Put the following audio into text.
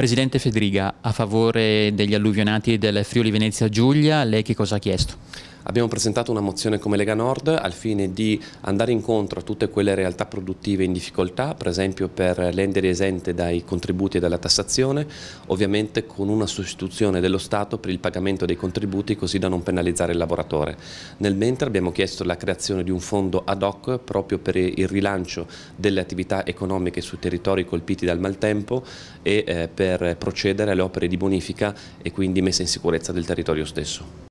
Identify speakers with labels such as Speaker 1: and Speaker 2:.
Speaker 1: Presidente Federica, a favore degli alluvionati del Friuli Venezia Giulia, lei che cosa ha chiesto?
Speaker 2: Abbiamo presentato una mozione come Lega Nord al fine di andare incontro a tutte quelle realtà produttive in difficoltà, per esempio per l'endere esente dai contributi e dalla tassazione, ovviamente con una sostituzione dello Stato per il pagamento dei contributi così da non penalizzare il lavoratore. Nel mentre abbiamo chiesto la creazione di un fondo ad hoc proprio per il rilancio delle attività economiche sui territori colpiti dal maltempo e eh, per procedere alle opere di bonifica e quindi messa in sicurezza del territorio stesso.